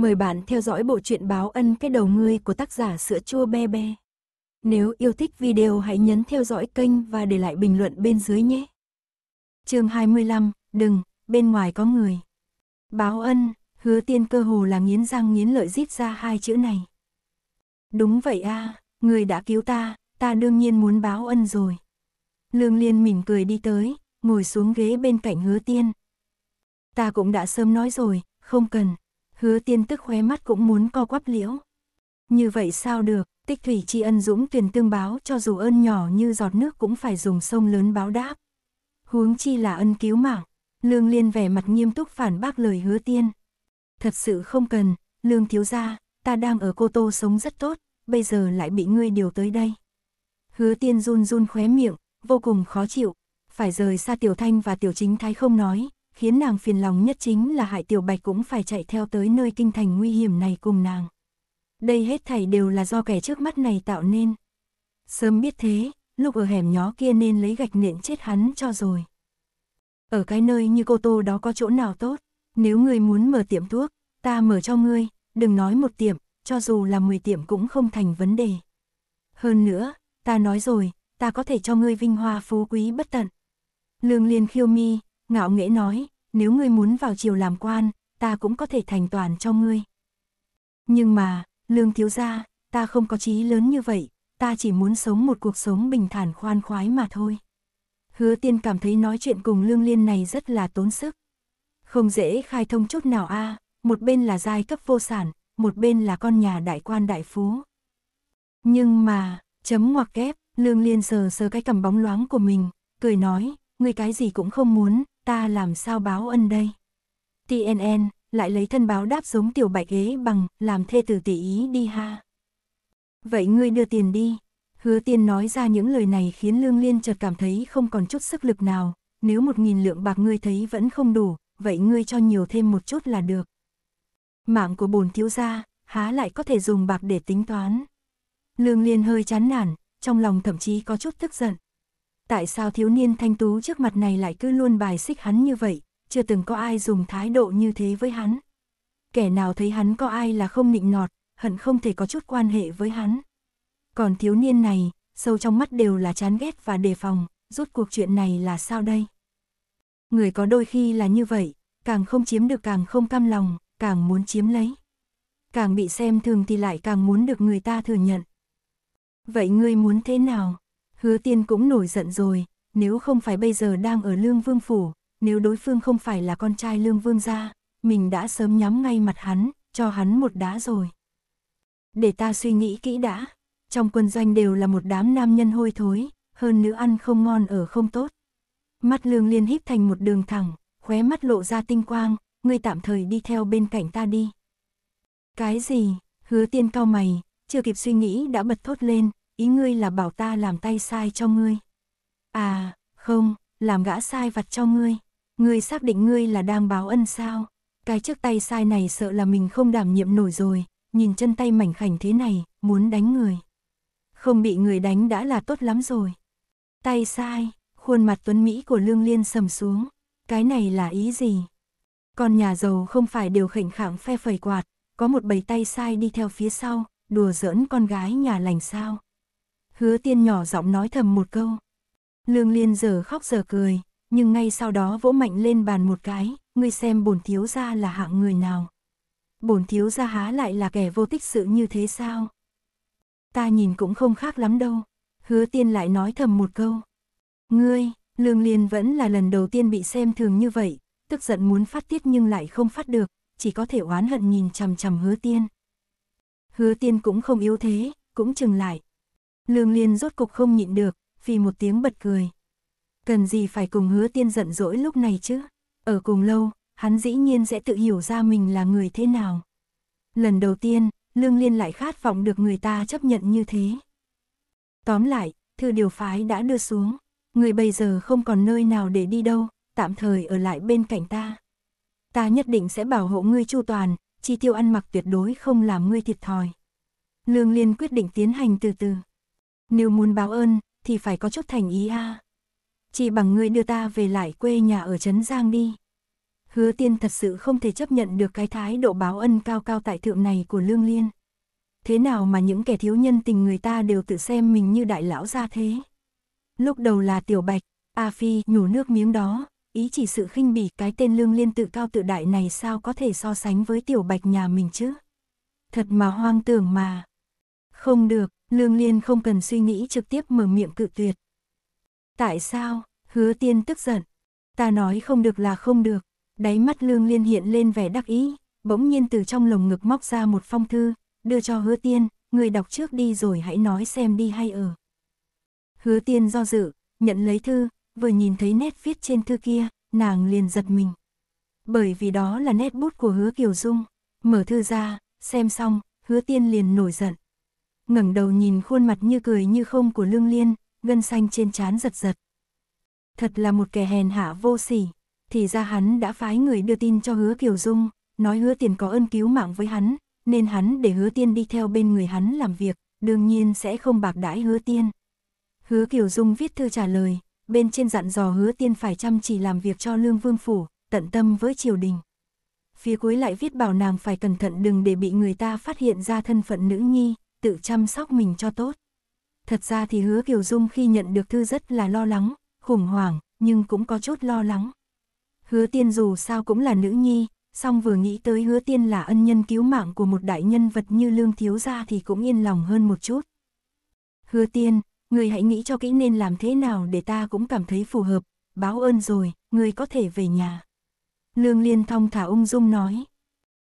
Mời bạn theo dõi bộ truyện báo ân cái đầu ngươi của tác giả sữa chua be be. Nếu yêu thích video hãy nhấn theo dõi kênh và để lại bình luận bên dưới nhé. chương 25, đừng, bên ngoài có người. Báo ân, hứa tiên cơ hồ là nghiến răng nghiến lợi rít ra hai chữ này. Đúng vậy a à, người đã cứu ta, ta đương nhiên muốn báo ân rồi. Lương Liên mỉm cười đi tới, ngồi xuống ghế bên cạnh hứa tiên. Ta cũng đã sớm nói rồi, không cần, hứa tiên tức khóe mắt cũng muốn co quắp liễu. Như vậy sao được, tích thủy tri ân dũng tuyển tương báo cho dù ơn nhỏ như giọt nước cũng phải dùng sông lớn báo đáp. Huống chi là ân cứu mạng, lương liên vẻ mặt nghiêm túc phản bác lời hứa tiên. Thật sự không cần, lương thiếu gia, ta đang ở cô tô sống rất tốt, bây giờ lại bị ngươi điều tới đây. Hứa tiên run run khóe miệng, vô cùng khó chịu, phải rời xa tiểu thanh và tiểu chính thái không nói, khiến nàng phiền lòng nhất chính là hại Tiểu Bạch cũng phải chạy theo tới nơi kinh thành nguy hiểm này cùng nàng. Đây hết thảy đều là do kẻ trước mắt này tạo nên. Sớm biết thế, lúc ở hẻm nhỏ kia nên lấy gạch nện chết hắn cho rồi. Ở cái nơi như cô Tô đó có chỗ nào tốt, nếu ngươi muốn mở tiệm thuốc, ta mở cho ngươi, đừng nói một tiệm, cho dù là 10 tiệm cũng không thành vấn đề. Hơn nữa, ta nói rồi, ta có thể cho ngươi vinh hoa phú quý bất tận. Lương Liên khiêu mi, ngạo nghễ nói, nếu ngươi muốn vào triều làm quan, ta cũng có thể thành toàn cho ngươi. Nhưng mà, lương thiếu gia, ta không có chí lớn như vậy, ta chỉ muốn sống một cuộc sống bình thản khoan khoái mà thôi. Hứa tiên cảm thấy nói chuyện cùng lương liên này rất là tốn sức. Không dễ khai thông chút nào a à, một bên là giai cấp vô sản, một bên là con nhà đại quan đại phú. Nhưng mà, chấm ngoặc kép, lương liên sờ sờ cái cầm bóng loáng của mình, cười nói, ngươi cái gì cũng không muốn, ta làm sao báo ân đây. TNN, lại lấy thân báo đáp giống tiểu bạch ghế bằng, làm thê tử tỷ ý đi ha. Vậy ngươi đưa tiền đi. Hứa tiên nói ra những lời này khiến Lương Liên chợt cảm thấy không còn chút sức lực nào, nếu một nghìn lượng bạc ngươi thấy vẫn không đủ, vậy ngươi cho nhiều thêm một chút là được. Mạng của bồn thiếu gia, há lại có thể dùng bạc để tính toán. Lương Liên hơi chán nản, trong lòng thậm chí có chút tức giận, tại sao thiếu niên thanh tú trước mặt này lại cứ luôn bài xích hắn như vậy, chưa từng có ai dùng thái độ như thế với hắn. Kẻ nào thấy hắn có ai là không nịnh nọt, hận không thể có chút quan hệ với hắn. Còn thiếu niên này, sâu trong mắt đều là chán ghét và đề phòng, rút cuộc chuyện này là sao đây? Người có đôi khi là như vậy, càng không chiếm được càng không cam lòng, càng muốn chiếm lấy. Càng bị xem thường thì lại càng muốn được người ta thừa nhận. Vậy ngươi muốn thế nào? Hứa tiên cũng nổi giận rồi, nếu không phải bây giờ đang ở lương vương phủ, nếu đối phương không phải là con trai lương vương gia, mình đã sớm nhắm ngay mặt hắn, cho hắn một đá rồi. Để ta suy nghĩ kỹ đã, trong quân doanh đều là một đám nam nhân hôi thối, hơn nữa ăn không ngon ở không tốt. Mắt lương liên híp thành một đường thẳng, khóe mắt lộ ra tinh quang, ngươi tạm thời đi theo bên cạnh ta đi. Cái gì, hứa tiên cao mày, chưa kịp suy nghĩ đã bật thốt lên, ý ngươi là bảo ta làm tay sai cho ngươi. À, không, làm gã sai vặt cho ngươi. Ngươi xác định ngươi là đang báo ân sao? Cái chiếc tay sai này sợ là mình không đảm nhiệm nổi rồi, nhìn chân tay mảnh khảnh thế này, muốn đánh người. Không bị người đánh đã là tốt lắm rồi. Tay sai, khuôn mặt tuấn Mỹ của Lương Liên sầm xuống. Cái này là ý gì? Con nhà giàu không phải đều khỉnh khẳng phe phẩy quạt, có một bầy tay sai đi theo phía sau, đùa giỡn con gái nhà lành sao? hứa tiên nhỏ giọng nói thầm một câu. Lương Liên giờ khóc giờ cười, nhưng ngay sau đó vỗ mạnh lên bàn một cái, ngươi xem bổn thiếu gia là hạng người nào. Bổn thiếu gia há lại là kẻ vô tích sự như thế sao? Ta nhìn cũng không khác lắm đâu, hứa tiên lại nói thầm một câu. Ngươi, Lương Liên vẫn là lần đầu tiên bị xem thường như vậy, tức giận muốn phát tiết nhưng lại không phát được, chỉ có thể oán hận nhìn chằm chằm hứa tiên. Hứa tiên cũng không yếu thế, cũng chừng lại, Lương Liên rốt cục không nhịn được, vì một tiếng bật cười. Cần gì phải cùng hứa tiên giận dỗi lúc này chứ? Ở cùng lâu, hắn dĩ nhiên sẽ tự hiểu ra mình là người thế nào. Lần đầu tiên, Lương Liên lại khát vọng được người ta chấp nhận như thế. Tóm lại, thư điều phái đã đưa xuống. Người bây giờ không còn nơi nào để đi đâu, tạm thời ở lại bên cạnh ta. Ta nhất định sẽ bảo hộ ngươi chu toàn, chi tiêu ăn mặc tuyệt đối không làm ngươi thiệt thòi. Lương Liên quyết định tiến hành từ từ. Nếu muốn báo ơn, thì phải có chút thành ý a. Chỉ bằng ngươi đưa ta về lại quê nhà ở Trấn Giang đi. Hứa tiên thật sự không thể chấp nhận được cái thái độ báo ân cao cao tại thượng này của Lương Liên. Thế nào mà những kẻ thiếu nhân tình người ta đều tự xem mình như đại lão ra thế. Lúc đầu là tiểu bạch, A Phi nhủ nước miếng đó, ý chỉ sự khinh bỉ cái tên Lương Liên tự cao tự đại này sao có thể so sánh với tiểu bạch nhà mình chứ. Thật mà hoang tưởng mà. Không được, Lương Liên không cần suy nghĩ trực tiếp mở miệng cự tuyệt. Tại sao? Hứa tiên tức giận. Ta nói không được là không được. Đáy mắt Lương Liên hiện lên vẻ đắc ý, bỗng nhiên từ trong lồng ngực móc ra một phong thư, đưa cho hứa tiên, người đọc trước đi rồi hãy nói xem đi hay ở. Hứa tiên do dự, nhận lấy thư, vừa nhìn thấy nét viết trên thư kia, nàng liền giật mình. Bởi vì đó là nét bút của hứa Kiều Dung. Mở thư ra, xem xong, hứa tiên liền nổi giận, ngẩng đầu nhìn khuôn mặt như cười như không của Lương Liên, gân xanh trên trán giật giật. Thật là một kẻ hèn hạ vô sỉ, thì ra hắn đã phái người đưa tin cho hứa Kiều Dung, nói hứa tiền có ơn cứu mạng với hắn, nên hắn để hứa tiên đi theo bên người hắn làm việc, đương nhiên sẽ không bạc đãi hứa tiên. Hứa Kiều Dung viết thư trả lời, bên trên dặn dò hứa tiên phải chăm chỉ làm việc cho Lương Vương Phủ, tận tâm với triều đình. Phía cuối lại viết bảo nàng phải cẩn thận đừng để bị người ta phát hiện ra thân phận nữ nhi, tự chăm sóc mình cho tốt. Thật ra thì hứa Kiều Dung khi nhận được thư rất là lo lắng, khủng hoảng, nhưng cũng có chút lo lắng. Hứa tiên dù sao cũng là nữ nhi, song vừa nghĩ tới hứa tiên là ân nhân cứu mạng của một đại nhân vật như lương thiếu gia thì cũng yên lòng hơn một chút. Hứa tiên, người hãy nghĩ cho kỹ nên làm thế nào để ta cũng cảm thấy phù hợp, báo ơn rồi, người có thể về nhà. Lương Liên thong thả ung dung nói.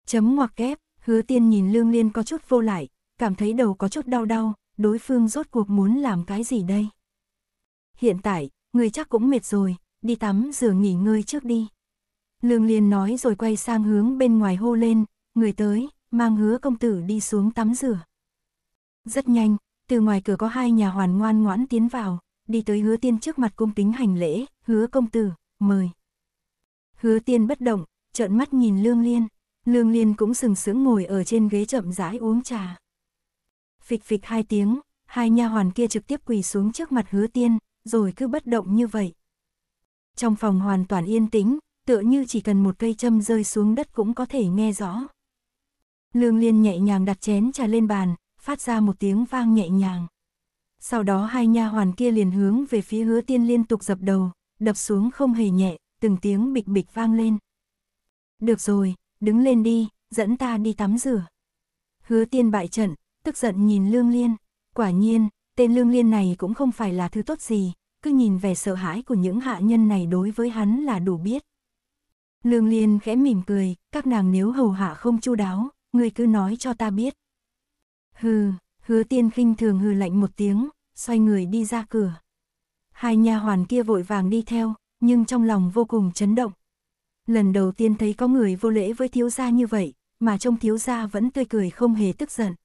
Chấm ngoặc kép, hứa tiên nhìn Lương Liên có chút vô lại, cảm thấy đầu có chút đau đau, đối phương rốt cuộc muốn làm cái gì đây? Hiện tại, người chắc cũng mệt rồi, đi tắm rửa nghỉ ngơi trước đi. Lương Liên nói rồi quay sang hướng bên ngoài hô lên, người tới, mang hứa công tử đi xuống tắm rửa. Rất nhanh, từ ngoài cửa có hai nhà hoàn ngoan ngoãn tiến vào, đi tới hứa tiên trước mặt cung kính hành lễ, hứa công tử, mời. Hứa tiên bất động, trợn mắt nhìn Lương Liên, Lương Liên cũng sừng sững ngồi ở trên ghế chậm rãi uống trà phịch phịch hai tiếng, hai nha hoàn kia trực tiếp quỳ xuống trước mặt hứa tiên, rồi cứ bất động như vậy. Trong phòng hoàn toàn yên tĩnh, tựa như chỉ cần một cây châm rơi xuống đất cũng có thể nghe rõ. Lương Liên nhẹ nhàng đặt chén trà lên bàn, phát ra một tiếng vang nhẹ nhàng. Sau đó hai nha hoàn kia liền hướng về phía hứa tiên liên tục dập đầu, đập xuống không hề nhẹ, từng tiếng bịch bịch vang lên. Được rồi, đứng lên đi, dẫn ta đi tắm rửa. Hứa tiên bại trận, tức giận nhìn Lương Liên. Quả nhiên, tên Lương Liên này cũng không phải là thứ tốt gì, cứ nhìn vẻ sợ hãi của những hạ nhân này đối với hắn là đủ biết. Lương Liên khẽ mỉm cười, các nàng nếu hầu hạ không chu đáo, người cứ nói cho ta biết. Hừ, hứa tiên khinh thường hừ lạnh một tiếng, xoay người đi ra cửa. Hai nha hoàn kia vội vàng đi theo, nhưng trong lòng vô cùng chấn động. Lần đầu tiên thấy có người vô lễ với thiếu gia như vậy, mà trông thiếu gia vẫn tươi cười không hề tức giận.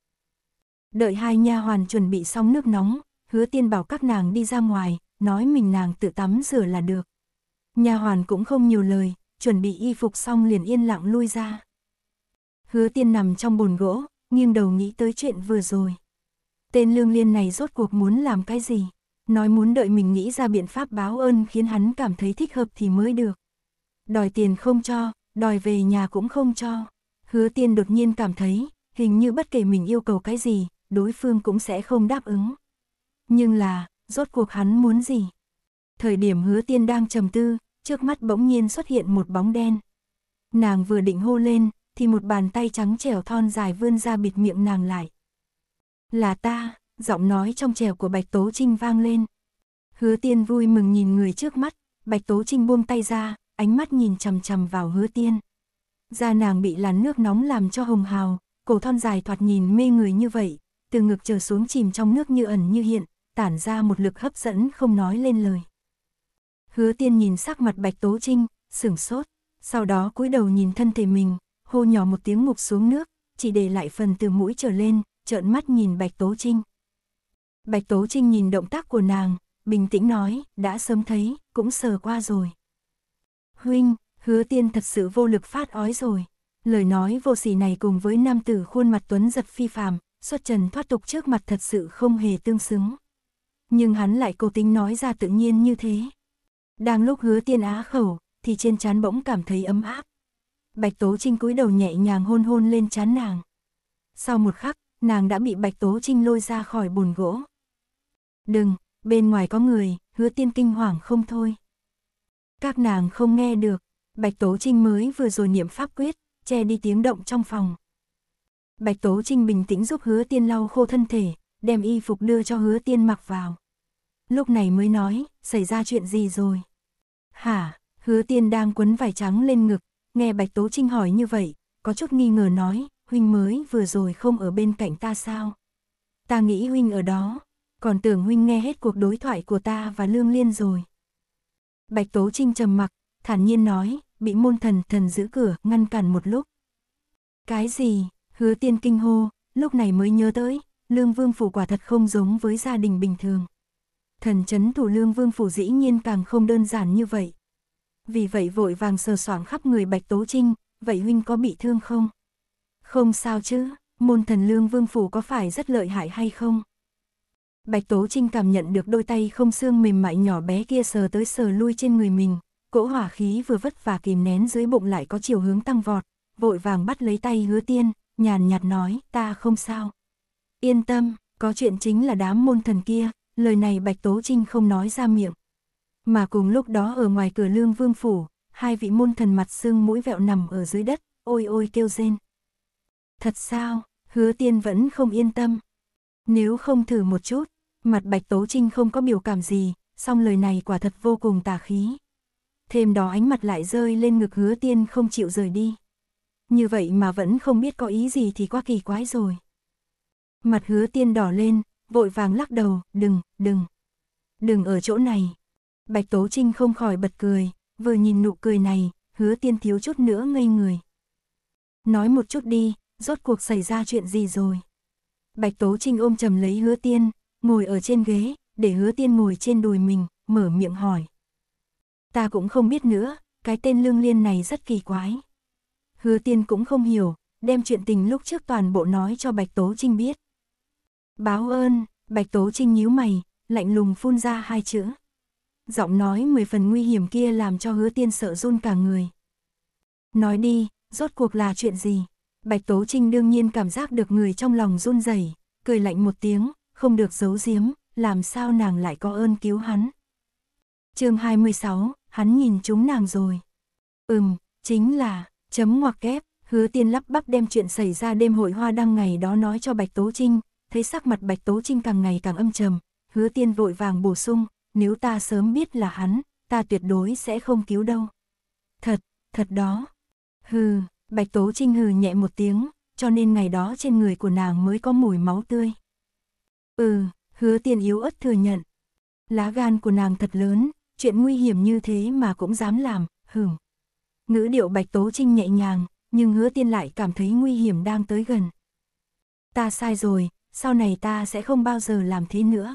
Đợi hai nha hoàn chuẩn bị xong nước nóng, hứa tiên bảo các nàng đi ra ngoài, nói mình nàng tự tắm rửa là được. Nha hoàn cũng không nhiều lời, chuẩn bị y phục xong liền yên lặng lui ra. Hứa tiên nằm trong bồn gỗ, nghiêng đầu nghĩ tới chuyện vừa rồi. Tên lương liên này rốt cuộc muốn làm cái gì? Nói muốn đợi mình nghĩ ra biện pháp báo ơn khiến hắn cảm thấy thích hợp thì mới được. Đòi tiền không cho, đòi về nhà cũng không cho. Hứa tiên đột nhiên cảm thấy, hình như bất kể mình yêu cầu cái gì, đối phương cũng sẽ không đáp ứng. Nhưng là, rốt cuộc hắn muốn gì? Thời điểm hứa tiên đang trầm tư, trước mắt bỗng nhiên xuất hiện một bóng đen. Nàng vừa định hô lên, thì một bàn tay trắng trẻo thon dài vươn ra bịt miệng nàng lại. Là ta, giọng nói trong trẻo của Bạch Tố Trinh vang lên. Hứa tiên vui mừng nhìn người trước mắt, Bạch Tố Trinh buông tay ra, ánh mắt nhìn chầm chầm vào hứa tiên. Da nàng bị làn nước nóng làm cho hồng hào, cổ thon dài thoạt nhìn mê người như vậy, từ ngực trở xuống chìm trong nước như ẩn như hiện, tản ra một lực hấp dẫn không nói lên lời. Hứa tiên nhìn sắc mặt Bạch Tố Trinh, sửng sốt, sau đó cúi đầu nhìn thân thể mình, hô nhỏ một tiếng ngục xuống nước, chỉ để lại phần từ mũi trở lên, trợn mắt nhìn Bạch Tố Trinh. Bạch Tố Trinh nhìn động tác của nàng, bình tĩnh nói, đã sớm thấy, cũng sờ qua rồi. Huynh, hứa tiên thật sự vô lực phát ói rồi. Lời nói vô sỉ này cùng với nam tử khuôn mặt tuấn giật phi phàm, xuất trần thoát tục trước mặt thật sự không hề tương xứng. Nhưng hắn lại cố tính nói ra tự nhiên như thế. Đang lúc hứa tiên á khẩu, thì trên chán bỗng cảm thấy ấm áp. Bạch Tố Trinh cúi đầu nhẹ nhàng hôn hôn lên chán nàng. Sau một khắc, nàng đã bị Bạch Tố Trinh lôi ra khỏi bồn gỗ. Đừng, bên ngoài có người, hứa tiên kinh hoàng không thôi. Các nàng không nghe được, Bạch Tố Trinh mới vừa rồi niệm pháp quyết, che đi tiếng động trong phòng. Bạch Tố Trinh bình tĩnh giúp hứa tiên lau khô thân thể, đem y phục đưa cho hứa tiên mặc vào. Lúc này mới nói, xảy ra chuyện gì rồi? Hả, hứa tiên đang quấn vải trắng lên ngực, nghe Bạch Tố Trinh hỏi như vậy, có chút nghi ngờ nói, huynh mới vừa rồi không ở bên cạnh ta sao? Ta nghĩ huynh ở đó, còn tưởng huynh nghe hết cuộc đối thoại của ta và Lương Liên rồi. Bạch Tố Trinh trầm mặc, thản nhiên nói, bị môn thần thần giữ cửa, ngăn cản một lúc. Cái gì? Hứa tiên kinh hô, lúc này mới nhớ tới, lương vương phủ quả thật không giống với gia đình bình thường. Thần chấn thủ lương vương phủ dĩ nhiên càng không đơn giản như vậy. Vì vậy vội vàng sờ soảng khắp người Bạch Tố Trinh, vậy huynh có bị thương không? Không sao chứ, môn thần lương vương phủ có phải rất lợi hại hay không? Bạch Tố Trinh cảm nhận được đôi tay không xương mềm mại nhỏ bé kia sờ tới sờ lui trên người mình, cỗ hỏa khí vừa vất vả kìm nén dưới bụng lại có chiều hướng tăng vọt, vội vàng bắt lấy tay hứa tiên, nhàn nhạt nói, ta không sao. Yên tâm, có chuyện chính là đám môn thần kia, lời này Bạch Tố Trinh không nói ra miệng. Mà cùng lúc đó ở ngoài cửa lương vương phủ, hai vị môn thần mặt xương mũi vẹo nằm ở dưới đất, ôi ôi kêu rên. Thật sao, hứa tiên vẫn không yên tâm. Nếu không thử một chút, mặt Bạch Tố Trinh không có biểu cảm gì, song lời này quả thật vô cùng tà khí. Thêm đó ánh mặt lại rơi lên ngực hứa tiên không chịu rời đi như vậy mà vẫn không biết có ý gì thì quá kỳ quái rồi. Mặt hứa tiên đỏ lên, vội vàng lắc đầu, đừng, đừng, đừng ở chỗ này. Bạch Tố Trinh không khỏi bật cười, vừa nhìn nụ cười này, hứa tiên thiếu chút nữa ngây người. Nói một chút đi, rốt cuộc xảy ra chuyện gì rồi? Bạch Tố Trinh ôm chầm lấy hứa tiên, ngồi ở trên ghế, để hứa tiên ngồi trên đùi mình, mở miệng hỏi. Ta cũng không biết nữa, cái tên lương liên này rất kỳ quái. Hứa tiên cũng không hiểu, đem chuyện tình lúc trước toàn bộ nói cho Bạch Tố Trinh biết. Báo ơn, Bạch Tố Trinh nhíu mày, lạnh lùng phun ra hai chữ. Giọng nói mười phần nguy hiểm kia làm cho hứa tiên sợ run cả người. Nói đi, rốt cuộc là chuyện gì? Bạch Tố Trinh đương nhiên cảm giác được người trong lòng run rẩy, cười lạnh một tiếng, không được giấu giếm, làm sao nàng lại có ơn cứu hắn. chương 26, hắn nhìn chúng nàng rồi. Ừm, chính là, Chấm ngoặc kép, hứa tiên lắp bắp đem chuyện xảy ra đêm hội hoa đăng ngày đó nói cho Bạch Tố Trinh, thấy sắc mặt Bạch Tố Trinh càng ngày càng âm trầm, hứa tiên vội vàng bổ sung, nếu ta sớm biết là hắn, ta tuyệt đối sẽ không cứu đâu. Thật, thật đó. Hừ, Bạch Tố Trinh hừ nhẹ một tiếng, cho nên ngày đó trên người của nàng mới có mùi máu tươi. Ừ, hứa tiên yếu ớt thừa nhận. Lá gan của nàng thật lớn, chuyện nguy hiểm như thế mà cũng dám làm, hửng ngữ điệu Bạch Tố Trinh nhẹ nhàng, nhưng hứa tiên lại cảm thấy nguy hiểm đang tới gần. Ta sai rồi, sau này ta sẽ không bao giờ làm thế nữa.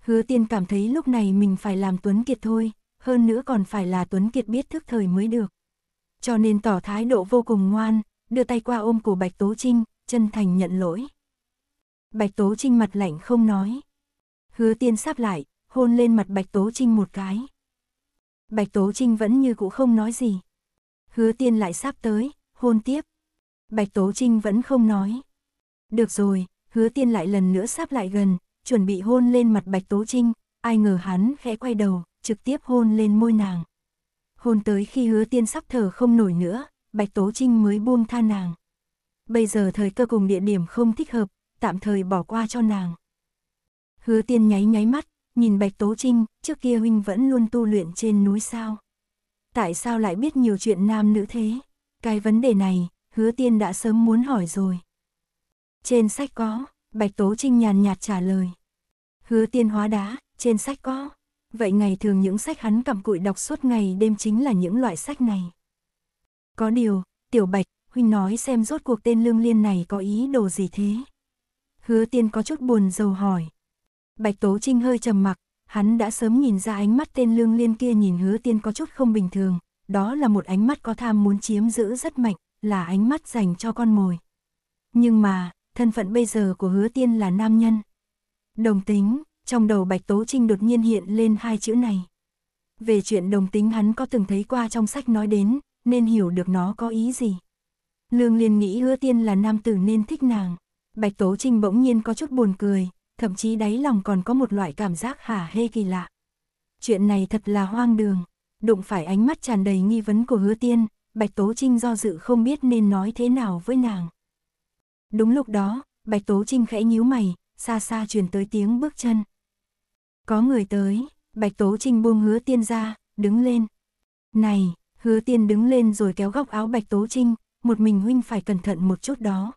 Hứa tiên cảm thấy lúc này mình phải làm Tuấn Kiệt thôi, hơn nữa còn phải là Tuấn Kiệt biết thức thời mới được. Cho nên tỏ thái độ vô cùng ngoan, đưa tay qua ôm cổ Bạch Tố Trinh, chân thành nhận lỗi. Bạch Tố Trinh mặt lạnh không nói. Hứa tiên sáp lại, hôn lên mặt Bạch Tố Trinh một cái. Bạch Tố Trinh vẫn như cũ không nói gì hứa tiên lại sắp tới, hôn tiếp. Bạch Tố Trinh vẫn không nói. Được rồi, hứa tiên lại lần nữa sắp lại gần, chuẩn bị hôn lên mặt Bạch Tố Trinh, ai ngờ hắn khẽ quay đầu, trực tiếp hôn lên môi nàng. Hôn tới khi hứa tiên sắp thở không nổi nữa, Bạch Tố Trinh mới buông tha nàng. Bây giờ thời cơ cùng địa điểm không thích hợp, tạm thời bỏ qua cho nàng. Hứa tiên nháy nháy mắt, nhìn Bạch Tố Trinh, trước kia huynh vẫn luôn tu luyện trên núi sao tại sao lại biết nhiều chuyện nam nữ thế? Cái vấn đề này, hứa tiên đã sớm muốn hỏi rồi. Trên sách có, Bạch Tố Trinh nhàn nhạt trả lời. Hứa tiên hóa đá, trên sách có. Vậy ngày thường những sách hắn cầm cụi đọc suốt ngày đêm chính là những loại sách này. Có điều, Tiểu Bạch, Huynh nói xem rốt cuộc tên lương liên này có ý đồ gì thế? Hứa tiên có chút buồn rầu hỏi. Bạch Tố Trinh hơi trầm mặc, hắn đã sớm nhìn ra ánh mắt tên lương liên kia nhìn hứa tiên có chút không bình thường, đó là một ánh mắt có tham muốn chiếm giữ rất mạnh, là ánh mắt dành cho con mồi. Nhưng mà, thân phận bây giờ của hứa tiên là nam nhân. Đồng tính, trong đầu Bạch Tố Trinh đột nhiên hiện lên hai chữ này. Về chuyện đồng tính hắn có từng thấy qua trong sách nói đến, nên hiểu được nó có ý gì. Lương Liên nghĩ hứa tiên là nam tử nên thích nàng. Bạch Tố Trinh bỗng nhiên có chút buồn cười, thậm chí đáy lòng còn có một loại cảm giác hả hê kỳ lạ. Chuyện này thật là hoang đường, đụng phải ánh mắt tràn đầy nghi vấn của hứa tiên, Bạch Tố Trinh do dự không biết nên nói thế nào với nàng. Đúng lúc đó, Bạch Tố Trinh khẽ nhíu mày, xa xa truyền tới tiếng bước chân. Có người tới, Bạch Tố Trinh buông hứa tiên ra, đứng lên. Này, hứa tiên đứng lên rồi kéo góc áo Bạch Tố Trinh, một mình huynh phải cẩn thận một chút đó.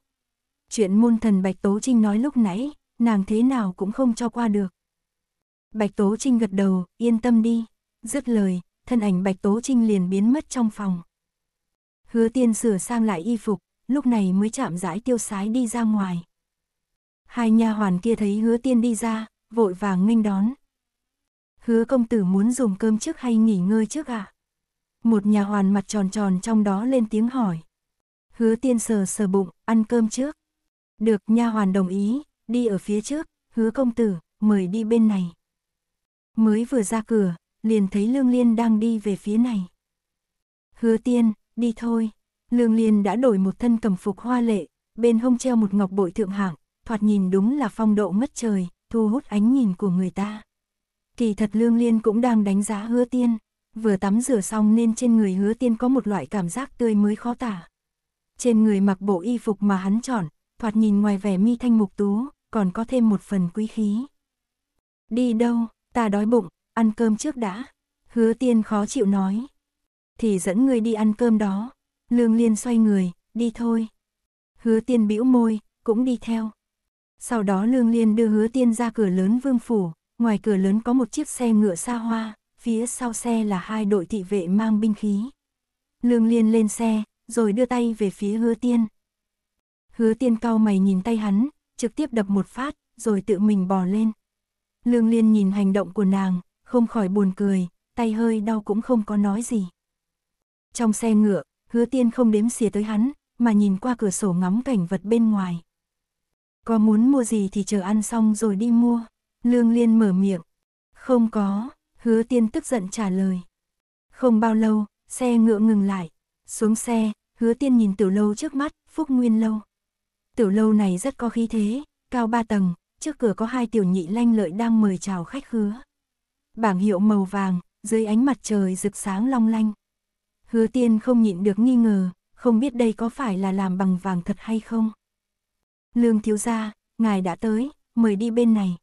Chuyện môn thần Bạch Tố Trinh nói lúc nãy, nàng thế nào cũng không cho qua được. Bạch Tố Trinh gật đầu, yên tâm đi, dứt lời, thân ảnh Bạch Tố Trinh liền biến mất trong phòng. Hứa tiên sửa sang lại y phục, lúc này mới chạm rãi tiêu sái đi ra ngoài. Hai nha hoàn kia thấy hứa tiên đi ra, vội vàng nghênh đón. Hứa công tử muốn dùng cơm trước hay nghỉ ngơi trước à? Một nhà hoàn mặt tròn tròn trong đó lên tiếng hỏi. Hứa tiên sờ sờ bụng, ăn cơm trước. Được nha hoàn đồng ý, đi ở phía trước, hứa công tử, mời đi bên này. Mới vừa ra cửa, liền thấy Lương Liên đang đi về phía này. Hứa tiên, đi thôi. Lương Liên đã đổi một thân cẩm phục hoa lệ, bên hông treo một ngọc bội thượng hạng, thoạt nhìn đúng là phong độ ngất trời, thu hút ánh nhìn của người ta. Kỳ thật Lương Liên cũng đang đánh giá hứa tiên, vừa tắm rửa xong nên trên người hứa tiên có một loại cảm giác tươi mới khó tả. Trên người mặc bộ y phục mà hắn chọn, thoạt nhìn ngoài vẻ mi thanh mục tú, còn có thêm một phần quý khí. Đi đâu, ta đói bụng, ăn cơm trước đã. Hứa tiên khó chịu nói. Thì dẫn người đi ăn cơm đó. Lương liên xoay người, đi thôi. Hứa tiên bĩu môi, cũng đi theo. Sau đó lương liên đưa hứa tiên ra cửa lớn vương phủ, ngoài cửa lớn có một chiếc xe ngựa xa hoa, phía sau xe là hai đội thị vệ mang binh khí. Lương liên lên xe, rồi đưa tay về phía hứa tiên, Hứa tiên cao mày nhìn tay hắn, trực tiếp đập một phát, rồi tự mình bò lên. Lương Liên nhìn hành động của nàng, không khỏi buồn cười, tay hơi đau cũng không có nói gì. Trong xe ngựa, hứa tiên không đếm xỉa tới hắn, mà nhìn qua cửa sổ ngắm cảnh vật bên ngoài. Có muốn mua gì thì chờ ăn xong rồi đi mua. Lương Liên mở miệng. Không có, hứa tiên tức giận trả lời. Không bao lâu, xe ngựa ngừng lại. Xuống xe, hứa tiên nhìn tiểu lâu trước mắt, Phúc Nguyên lâu. Tiểu lâu này rất có khí thế, cao ba tầng, trước cửa có hai tiểu nhị lanh lợi đang mời chào khách khứa. Bảng hiệu màu vàng, dưới ánh mặt trời rực sáng long lanh. Hứa tiên không nhịn được nghi ngờ, không biết đây có phải là làm bằng vàng thật hay không. Lương thiếu gia, ngài đã tới, mời đi bên này.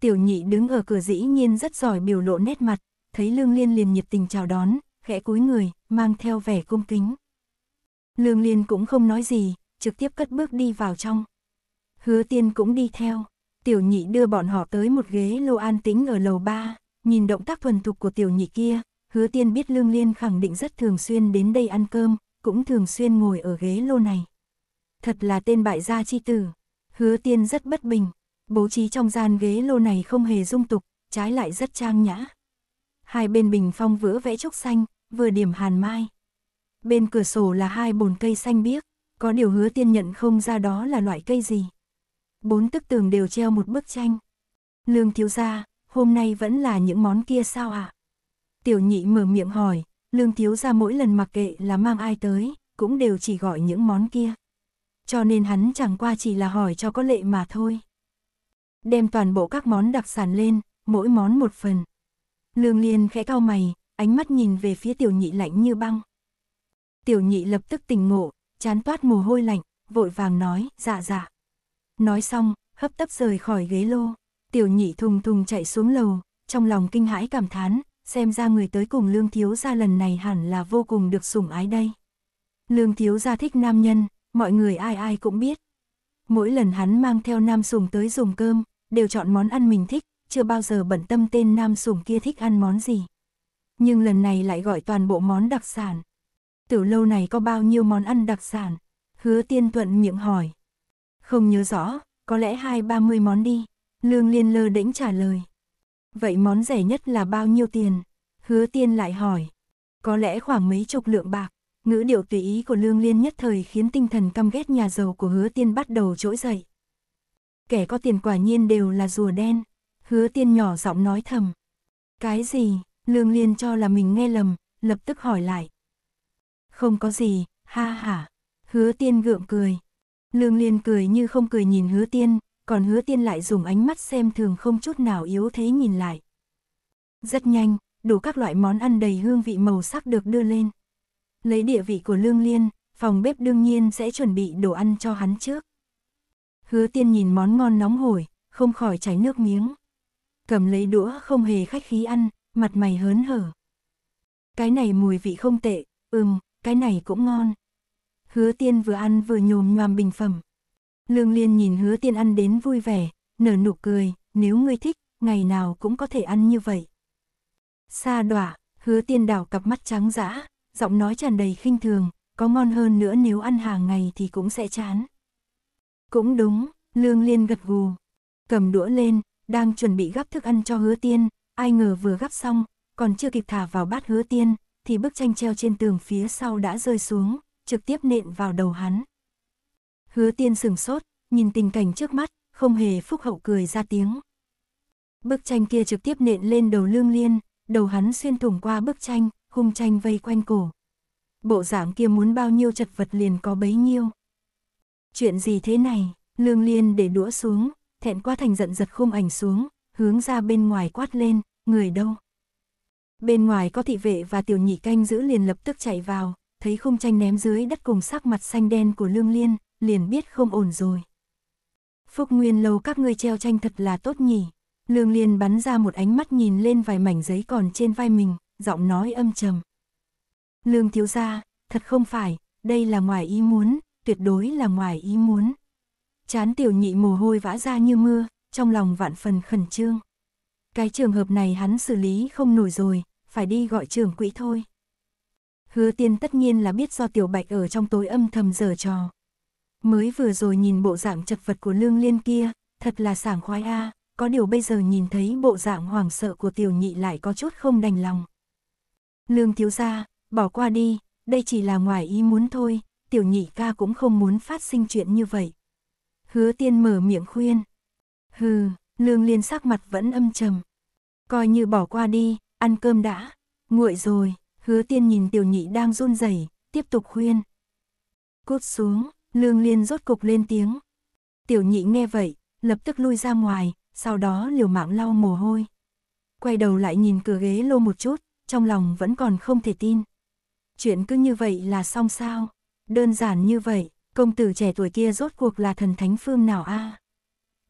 Tiểu nhị đứng ở cửa dĩ nhiên rất giỏi biểu lộ nét mặt, thấy Lương Liên liền nhiệt tình chào đón, khẽ cúi người, mang theo vẻ cung kính. Lương Liên cũng không nói gì, trực tiếp cất bước đi vào trong. Hứa tiên cũng đi theo, tiểu nhị đưa bọn họ tới một ghế lô an tĩnh ở lầu ba, nhìn động tác thuần thục của tiểu nhị kia, hứa tiên biết Lương Liên khẳng định rất thường xuyên đến đây ăn cơm, cũng thường xuyên ngồi ở ghế lô này. Thật là tên bại gia chi tử, hứa tiên rất bất bình, bố trí trong gian ghế lô này không hề dung tục, trái lại rất trang nhã. Hai bên bình phong vữa vẽ trúc xanh, vừa điểm hàn mai. Bên cửa sổ là hai bồn cây xanh biếc, có điều hứa tiên nhận không ra đó là loại cây gì. Bốn bức tường đều treo một bức tranh. Lương thiếu gia, hôm nay vẫn là những món kia sao ạ? Tiểu nhị mở miệng hỏi, lương thiếu gia mỗi lần mặc kệ là mang ai tới, cũng đều chỉ gọi những món kia. Cho nên hắn chẳng qua chỉ là hỏi cho có lệ mà thôi. Đem toàn bộ các món đặc sản lên, mỗi món một phần. Lương Liên khẽ cau mày, ánh mắt nhìn về phía tiểu nhị lạnh như băng. Tiểu nhị lập tức tỉnh ngộ, chán toát mồ hôi lạnh, vội vàng nói, dạ dạ. Nói xong, hấp tấp rời khỏi ghế lô, tiểu nhị thùng thùng chạy xuống lầu, trong lòng kinh hãi cảm thán, xem ra người tới cùng lương thiếu gia lần này hẳn là vô cùng được sủng ái đây. Lương thiếu gia thích nam nhân, mọi người ai ai cũng biết. Mỗi lần hắn mang theo nam sủng tới dùng cơm, đều chọn món ăn mình thích, chưa bao giờ bận tâm tên nam sủng kia thích ăn món gì. Nhưng lần này lại gọi toàn bộ món đặc sản tiểu lâu này có bao nhiêu món ăn đặc sản? Hứa tiên thuận miệng hỏi. Không nhớ rõ, có lẽ hai ba mươi món đi. Lương liên lơ đĩnh trả lời. Vậy món rẻ nhất là bao nhiêu tiền? Hứa tiên lại hỏi. Có lẽ khoảng mấy chục lượng bạc. Ngữ điệu tùy ý của lương liên nhất thời khiến tinh thần căm ghét nhà giàu của hứa tiên bắt đầu trỗi dậy. Kẻ có tiền quả nhiên đều là rùa đen. Hứa tiên nhỏ giọng nói thầm. Cái gì? Lương liên cho là mình nghe lầm, lập tức hỏi lại. Không có gì, ha hả. Hứa tiên gượng cười. Lương Liên cười như không cười nhìn hứa tiên, còn hứa tiên lại dùng ánh mắt xem thường không chút nào yếu thế nhìn lại. Rất nhanh, đủ các loại món ăn đầy hương vị màu sắc được đưa lên. Lấy địa vị của Lương Liên, phòng bếp đương nhiên sẽ chuẩn bị đồ ăn cho hắn trước. Hứa tiên nhìn món ngon nóng hổi, không khỏi chảy nước miếng. Cầm lấy đũa không hề khách khí ăn, mặt mày hớn hở. Cái này mùi vị không tệ, ừm, cái này cũng ngon. Hứa tiên vừa ăn vừa nhồm nhoàm bình phẩm. Lương Liên nhìn hứa tiên ăn đến vui vẻ, nở nụ cười, nếu ngươi thích, ngày nào cũng có thể ăn như vậy. Sa đọa, hứa tiên đảo cặp mắt trắng dã, giọng nói tràn đầy khinh thường, có ngon hơn nữa nếu ăn hàng ngày thì cũng sẽ chán. Cũng đúng, Lương Liên gật gù, cầm đũa lên, đang chuẩn bị gắp thức ăn cho hứa tiên, ai ngờ vừa gắp xong, còn chưa kịp thả vào bát hứa tiên, thì bức tranh treo trên tường phía sau đã rơi xuống, trực tiếp nện vào đầu hắn. Hứa tiên sừng sốt, nhìn tình cảnh trước mắt, không hề phúc hậu cười ra tiếng. Bức tranh kia trực tiếp nện lên đầu lương liên, đầu hắn xuyên thủng qua bức tranh, khung tranh vây quanh cổ. Bộ dạng kia muốn bao nhiêu chật vật liền có bấy nhiêu. Chuyện gì thế này, lương liên để đũa xuống, thẹn qua thành giận giật khung ảnh xuống, hướng ra bên ngoài quát lên, người đâu. Bên ngoài có thị vệ và tiểu nhị canh giữ liền lập tức chạy vào, thấy khung tranh ném dưới đất cùng sắc mặt xanh đen của Lương Liên, liền biết không ổn rồi. Phúc Nguyên lâu các ngươi treo tranh thật là tốt nhỉ. Lương Liên bắn ra một ánh mắt nhìn lên vài mảnh giấy còn trên vai mình, giọng nói âm trầm. Lương thiếu gia, thật không phải, đây là ngoài ý muốn, tuyệt đối là ngoài ý muốn. Chán tiểu nhị mồ hôi vã ra như mưa, trong lòng vạn phần khẩn trương. Cái trường hợp này hắn xử lý không nổi rồi, phải đi gọi trưởng quỹ thôi. Hứa tiên tất nhiên là biết do tiểu bạch ở trong tối âm thầm giở trò. Mới vừa rồi nhìn bộ dạng chật vật của lương liên kia, thật là sảng khoái a có điều bây giờ nhìn thấy bộ dạng hoảng sợ của tiểu nhị lại có chút không đành lòng. Lương thiếu gia, bỏ qua đi, đây chỉ là ngoài ý muốn thôi, tiểu nhị ca cũng không muốn phát sinh chuyện như vậy. Hứa tiên mở miệng khuyên. Hừ, lương liên sắc mặt vẫn âm trầm. Coi như bỏ qua đi, ăn cơm đã, nguội rồi, hứa tiên nhìn tiểu nhị đang run rẩy tiếp tục khuyên. Cút xuống, lương liên rốt cục lên tiếng. Tiểu nhị nghe vậy, lập tức lui ra ngoài, sau đó liều mạng lau mồ hôi. Quay đầu lại nhìn cửa ghế lô một chút, trong lòng vẫn còn không thể tin. Chuyện cứ như vậy là xong sao? Đơn giản như vậy, công tử trẻ tuổi kia rốt cuộc là thần thánh phương nào a?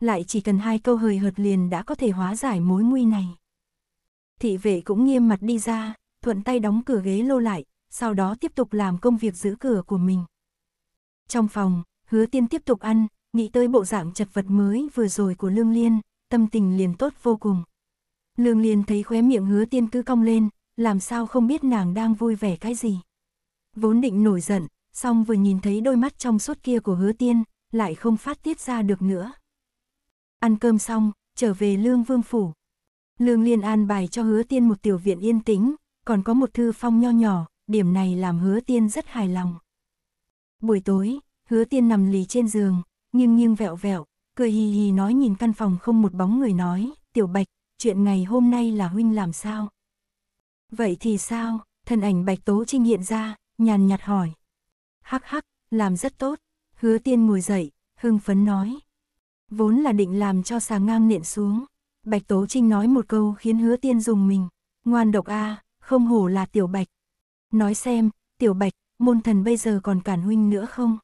Lại chỉ cần hai câu hời hợt liền đã có thể hóa giải mối nguy này thị vệ cũng nghiêm mặt đi ra, thuận tay đóng cửa ghế lô lại, sau đó tiếp tục làm công việc giữ cửa của mình. Trong phòng, hứa tiên tiếp tục ăn, nghĩ tới bộ dạng chật vật mới vừa rồi của Lương Liên, tâm tình liền tốt vô cùng. Lương Liên thấy khóe miệng hứa tiên cứ cong lên, làm sao không biết nàng đang vui vẻ cái gì. Vốn định nổi giận, xong vừa nhìn thấy đôi mắt trong suốt kia của hứa tiên, lại không phát tiết ra được nữa. Ăn cơm xong, trở về Lương Vương Phủ, Lương Liên an bài cho hứa tiên một tiểu viện yên tĩnh, còn có một thư phong nho nhỏ, điểm này làm hứa tiên rất hài lòng. Buổi tối, hứa tiên nằm lì trên giường, nghiêng nghiêng vẹo vẹo, cười hì hì nói nhìn căn phòng không một bóng người nói, tiểu bạch, chuyện ngày hôm nay là huynh làm sao? Vậy thì sao? Thân ảnh bạch tố trinh hiện ra, nhàn nhạt hỏi. Hắc hắc, làm rất tốt, hứa tiên ngồi dậy, hưng phấn nói. Vốn là định làm cho xà ngang nện xuống, Bạch Tố Trinh nói một câu khiến hứa tiên dùng mình, ngoan độc a, không hổ là tiểu bạch. Nói xem, tiểu bạch, môn thần bây giờ còn cản huynh nữa không?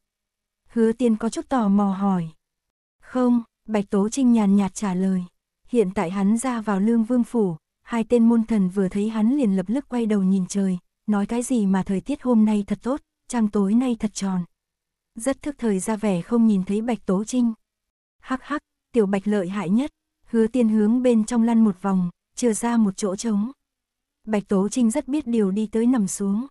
Hứa tiên có chút tò mò hỏi. Không, Bạch Tố Trinh nhàn nhạt trả lời. Hiện tại hắn ra vào lương vương phủ, hai tên môn thần vừa thấy hắn liền lập tức quay đầu nhìn trời, nói cái gì mà thời tiết hôm nay thật tốt, trăng tối nay thật tròn. Rất thức thời ra vẻ không nhìn thấy Bạch Tố Trinh. Hắc hắc, tiểu Bạch lợi hại nhất, Hứa tiên hướng bên trong lăn một vòng, chừa ra một chỗ trống. Bạch Tố Trinh rất biết điều đi tới nằm xuống.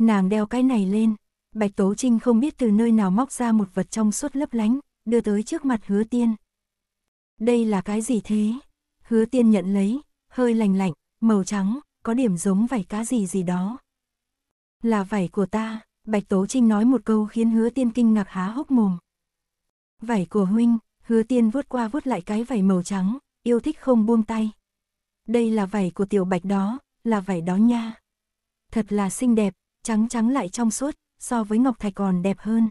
Nàng đeo cái này lên, Bạch Tố Trinh không biết từ nơi nào móc ra một vật trong suốt lấp lánh, đưa tới trước mặt hứa tiên. Đây là cái gì thế? Hứa tiên nhận lấy, hơi lành lạnh, màu trắng, có điểm giống vảy cá gì gì đó. Là vảy của ta, Bạch Tố Trinh nói một câu khiến hứa tiên kinh ngạc há hốc mồm. Vảy của huynh, Hứa tiên vuốt qua vuốt lại cái vảy màu trắng, yêu thích không buông tay. Đây là vảy của tiểu bạch đó, là vảy đó nha. Thật là xinh đẹp, trắng trắng lại trong suốt, so với ngọc thạch còn đẹp hơn.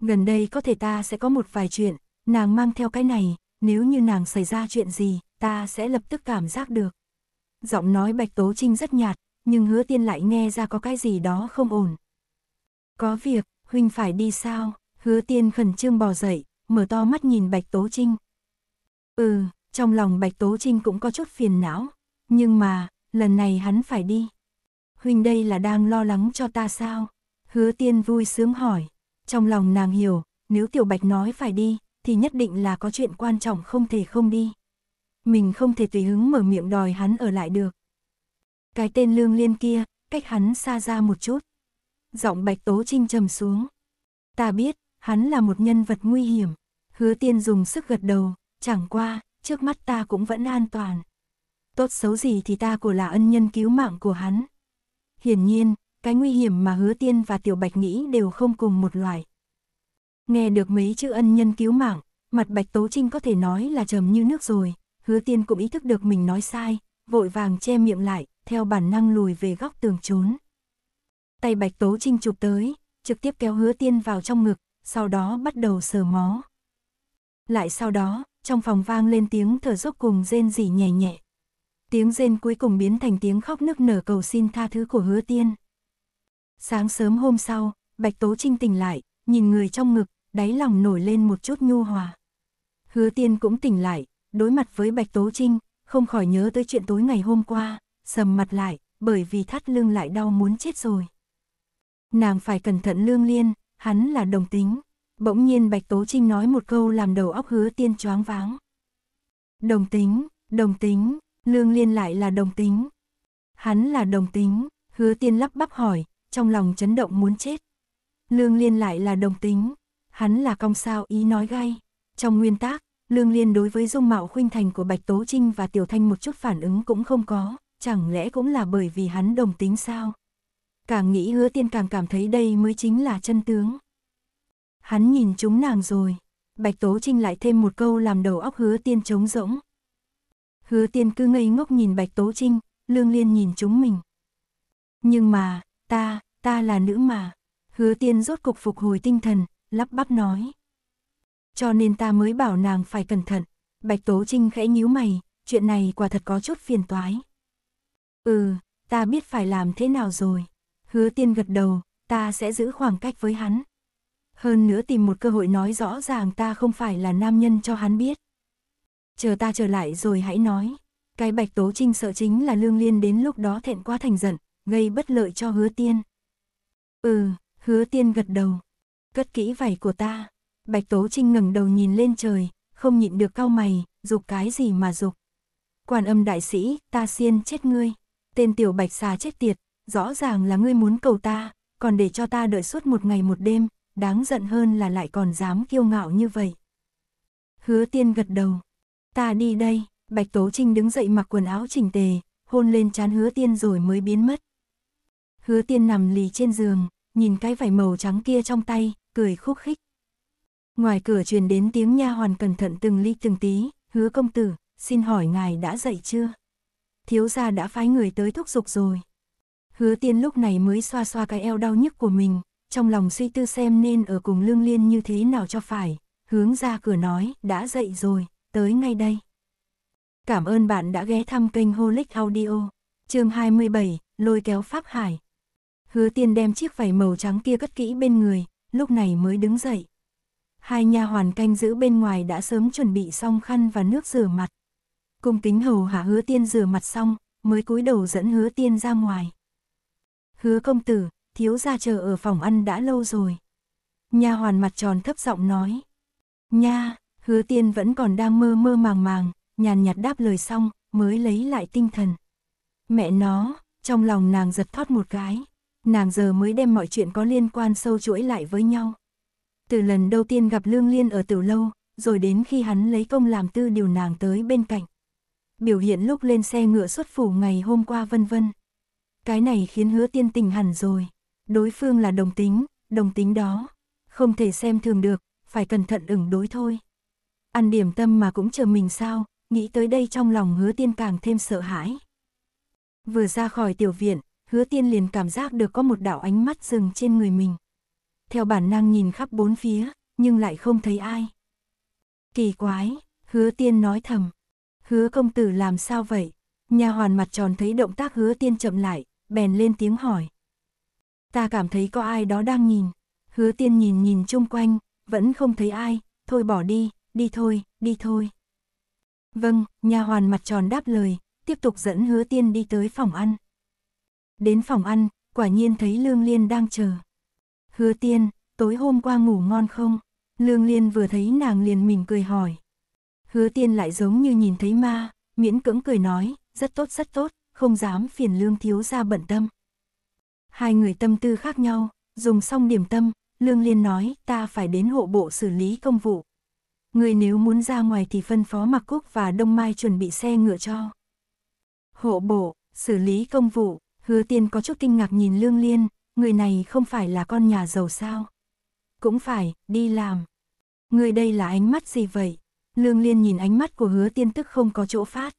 Gần đây có thể ta sẽ có một vài chuyện, nàng mang theo cái này, nếu như nàng xảy ra chuyện gì, ta sẽ lập tức cảm giác được. Giọng nói Bạch Tố Trinh rất nhạt, nhưng hứa tiên lại nghe ra có cái gì đó không ổn. Có việc, huynh phải đi sao? Hứa tiên khẩn trương bò dậy, mở to mắt nhìn Bạch Tố Trinh. Ừ, trong lòng Bạch Tố Trinh cũng có chút phiền não, nhưng mà, lần này hắn phải đi. Huynh đây là đang lo lắng cho ta sao? Hứa tiên vui sướng hỏi, trong lòng nàng hiểu, nếu Tiểu Bạch nói phải đi, thì nhất định là có chuyện quan trọng không thể không đi. Mình không thể tùy hứng mở miệng đòi hắn ở lại được. Cái tên lương liên kia, cách hắn xa ra một chút. Giọng Bạch Tố Trinh trầm xuống. Ta biết, hắn là một nhân vật nguy hiểm. Hứa tiên dùng sức gật đầu, chẳng qua, trước mắt ta cũng vẫn an toàn. Tốt xấu gì thì ta của là ân nhân cứu mạng của hắn. Hiển nhiên, cái nguy hiểm mà hứa tiên và tiểu bạch nghĩ đều không cùng một loại Nghe được mấy chữ ân nhân cứu mạng, mặt bạch tố trinh có thể nói là trầm như nước rồi, hứa tiên cũng ý thức được mình nói sai, vội vàng che miệng lại, theo bản năng lùi về góc tường trốn. Tay bạch tố trinh chụp tới, trực tiếp kéo hứa tiên vào trong ngực, sau đó bắt đầu sờ mó. Lại sau đó, trong phòng vang lên tiếng thở dốc cùng rên rỉ nhẹ nhẹ. Tiếng rên cuối cùng biến thành tiếng khóc nức nở cầu xin tha thứ của hứa tiên. Sáng sớm hôm sau, Bạch Tố Trinh tỉnh lại, nhìn người trong ngực, đáy lòng nổi lên một chút nhu hòa. Hứa tiên cũng tỉnh lại, đối mặt với Bạch Tố Trinh, không khỏi nhớ tới chuyện tối ngày hôm qua, sầm mặt lại, bởi vì thắt lưng lại đau muốn chết rồi. Nàng phải cẩn thận lương liên, hắn là đồng tính. Bỗng nhiên Bạch Tố Trinh nói một câu làm đầu óc hứa tiên choáng váng. Đồng tính, đồng tính, lương liên lại là đồng tính. Hắn là đồng tính, hứa tiên lắp bắp hỏi, trong lòng chấn động muốn chết. Lương liên lại là đồng tính, hắn là công sao ý nói gay. Trong nguyên tác, lương liên đối với dung mạo khuynh thành của Bạch Tố Trinh và Tiểu Thanh một chút phản ứng cũng không có, chẳng lẽ cũng là bởi vì hắn đồng tính sao? Càng nghĩ hứa tiên càng cảm thấy đây mới chính là chân tướng. Hắn nhìn chúng nàng rồi. Bạch Tố Trinh lại thêm một câu làm đầu óc hứa tiên trống rỗng. Hứa tiên cứ ngây ngốc nhìn Bạch Tố Trinh, lương liên nhìn chúng mình. Nhưng mà, ta, ta là nữ mà. Hứa tiên rốt cục phục hồi tinh thần, lắp bắp nói. Cho nên ta mới bảo nàng phải cẩn thận. Bạch Tố Trinh khẽ nhíu mày, chuyện này quả thật có chút phiền toái. Ừ, ta biết phải làm thế nào rồi. Hứa tiên gật đầu, ta sẽ giữ khoảng cách với hắn. Hơn nữa tìm một cơ hội nói rõ ràng ta không phải là nam nhân cho hắn biết. Chờ ta trở lại rồi hãy nói. Cái bạch tố trinh sợ chính là lương liên đến lúc đó thẹn quá thành giận, gây bất lợi cho hứa tiên. Ừ, hứa tiên gật đầu. Cất kỹ vảy của ta. Bạch tố trinh ngẩng đầu nhìn lên trời, không nhịn được cau mày, dục cái gì mà dục. Quan âm đại sĩ, ta xiên chết ngươi. Tên tiểu bạch xà chết tiệt, rõ ràng là ngươi muốn cầu ta, còn để cho ta đợi suốt một ngày một đêm, đáng giận hơn là lại còn dám kiêu ngạo như vậy. Hứa tiên gật đầu, ta đi đây, Bạch Tố Trinh đứng dậy mặc quần áo chỉnh tề, hôn lên chán hứa tiên rồi mới biến mất. Hứa tiên nằm lì trên giường, nhìn cái vải màu trắng kia trong tay, cười khúc khích. Ngoài cửa truyền đến tiếng nha hoàn cẩn thận từng ly từng tí, hứa công tử, xin hỏi ngài đã dậy chưa? Thiếu gia đã phái người tới thúc giục rồi. Hứa tiên lúc này mới xoa xoa cái eo đau nhức của mình, trong lòng suy tư xem nên ở cùng lương liên như thế nào cho phải, hướng ra cửa nói, đã dậy rồi, tới ngay đây. Cảm ơn bạn đã ghé thăm kênh Holic Audio, chương 27, lôi kéo Pháp Hải. Hứa tiên đem chiếc vải màu trắng kia cất kỹ bên người, lúc này mới đứng dậy. Hai nha hoàn canh giữ bên ngoài đã sớm chuẩn bị xong khăn và nước rửa mặt. Cung kính hầu hạ hứa tiên rửa mặt xong, mới cúi đầu dẫn hứa tiên ra ngoài hứa công tử, thiếu gia chờ ở phòng ăn đã lâu rồi. Nha hoàn mặt tròn thấp giọng nói. Nha, hứa tiên vẫn còn đang mơ mơ màng màng, nhàn nhạt đáp lời xong, mới lấy lại tinh thần. Mẹ nó, trong lòng nàng giật thoát một cái, nàng giờ mới đem mọi chuyện có liên quan sâu chuỗi lại với nhau. Từ lần đầu tiên gặp Lương Liên ở tiểu lâu, rồi đến khi hắn lấy công làm tư điều nàng tới bên cạnh. Biểu hiện lúc lên xe ngựa xuất phủ ngày hôm qua vân vân. Cái này khiến hứa tiên tình hẳn rồi. Đối phương là đồng tính, đồng tính đó. Không thể xem thường được, phải cẩn thận ứng đối thôi. Ăn điểm tâm mà cũng chờ mình sao, nghĩ tới đây trong lòng hứa tiên càng thêm sợ hãi. Vừa ra khỏi tiểu viện, hứa tiên liền cảm giác được có một đạo ánh mắt dừng trên người mình. Theo bản năng nhìn khắp bốn phía, nhưng lại không thấy ai. Kỳ quái, hứa tiên nói thầm. Hứa công tử làm sao vậy? Nhà hoàn mặt tròn thấy động tác hứa tiên chậm lại, bèn lên tiếng hỏi. Ta cảm thấy có ai đó đang nhìn. Hứa tiên nhìn nhìn chung quanh, vẫn không thấy ai, thôi bỏ đi, đi thôi, đi thôi. Vâng, nhà hoàn mặt tròn đáp lời, tiếp tục dẫn hứa tiên đi tới phòng ăn. Đến phòng ăn, quả nhiên thấy Lương Liên đang chờ. Hứa tiên, tối hôm qua ngủ ngon không? Lương Liên vừa thấy nàng liền mỉm cười hỏi. Hứa tiên lại giống như nhìn thấy ma, miễn cưỡng cười nói, rất tốt rất tốt không dám phiền lương thiếu ra bận tâm. Hai người tâm tư khác nhau, dùng xong điểm tâm, lương liên nói ta phải đến hộ bộ xử lý công vụ. Người nếu muốn ra ngoài thì phân phó mặc cúc và đông mai chuẩn bị xe ngựa cho. Hộ bộ, xử lý công vụ, hứa tiên có chút kinh ngạc nhìn lương liên, người này không phải là con nhà giàu sao. Cũng phải, đi làm. Người đây là ánh mắt gì vậy? Lương liên nhìn ánh mắt của hứa tiên tức không có chỗ phát.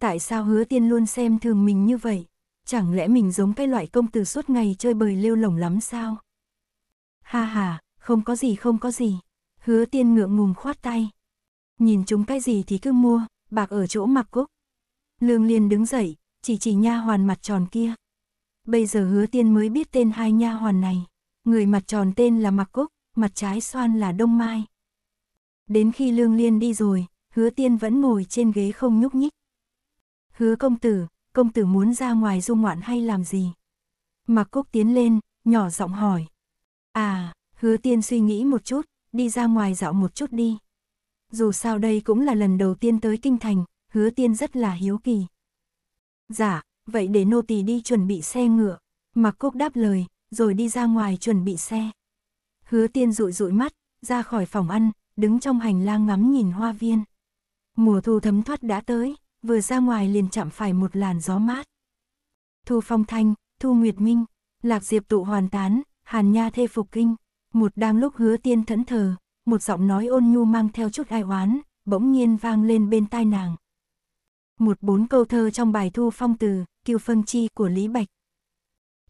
Tại sao hứa tiên luôn xem thường mình như vậy? Chẳng lẽ mình giống cái loại công tử suốt ngày chơi bời lêu lỏng lắm sao? Ha ha, không có gì không có gì. Hứa tiên ngượng ngùng khoát tay. Nhìn chúng cái gì thì cứ mua, bạc ở chỗ mặc cúc. Lương Liên đứng dậy, chỉ chỉ nha hoàn mặt tròn kia. Bây giờ hứa tiên mới biết tên hai nha hoàn này. Người mặt tròn tên là Mặc Cúc, mặt trái xoan là Đông Mai. Đến khi Lương Liên đi rồi, hứa tiên vẫn ngồi trên ghế không nhúc nhích. Hứa công tử, công tử muốn ra ngoài du ngoạn hay làm gì? Mạc Cúc tiến lên, nhỏ giọng hỏi. À, hứa tiên suy nghĩ một chút, đi ra ngoài dạo một chút đi. Dù sao đây cũng là lần đầu tiên tới kinh thành, hứa tiên rất là hiếu kỳ. Dạ, vậy để nô tỳ đi chuẩn bị xe ngựa. Mạc Cúc đáp lời, rồi đi ra ngoài chuẩn bị xe. Hứa tiên rụi rụi mắt, ra khỏi phòng ăn, đứng trong hành lang ngắm nhìn hoa viên. Mùa thu thấm thoát đã tới vừa ra ngoài liền chạm phải một làn gió mát. Thu Phong Thanh, Thu Nguyệt Minh, Lạc Diệp tụ hoàn tán, Hàn Nha thê phục kinh, một đang lúc hứa tiên thẫn thờ, một giọng nói ôn nhu mang theo chút ai oán, bỗng nhiên vang lên bên tai nàng. Một bốn câu thơ trong bài Thu Phong Từ, Kiều Phân Chi của Lý Bạch.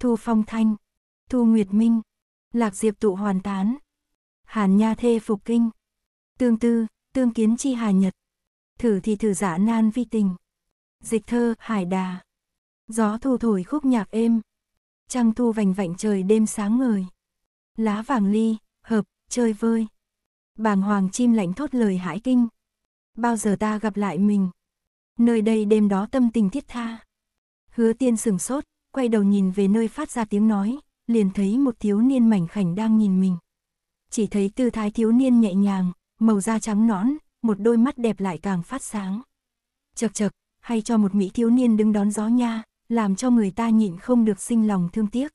Thu Phong Thanh, Thu Nguyệt Minh, Lạc Diệp tụ hoàn tán, Hàn Nha thê phục kinh, tương tư, tương kiến chi hà nhật, thử thì thử giả nan vi tình. Dịch thơ, hải đà. Gió thu thổi khúc nhạc êm. Trăng thu vành vạnh trời đêm sáng ngời. Lá vàng ly, hợp, chơi vơi. Bàng hoàng chim lạnh thốt lời hãi kinh. Bao giờ ta gặp lại mình? Nơi đây đêm đó tâm tình thiết tha. Hứa tiên sừng sốt, quay đầu nhìn về nơi phát ra tiếng nói, liền thấy một thiếu niên mảnh khảnh đang nhìn mình. Chỉ thấy tư thái thiếu niên nhẹ nhàng, màu da trắng nõn, một đôi mắt đẹp lại càng phát sáng. Chật chật, hay cho một mỹ thiếu niên đứng đón gió nha, làm cho người ta nhịn không được sinh lòng thương tiếc.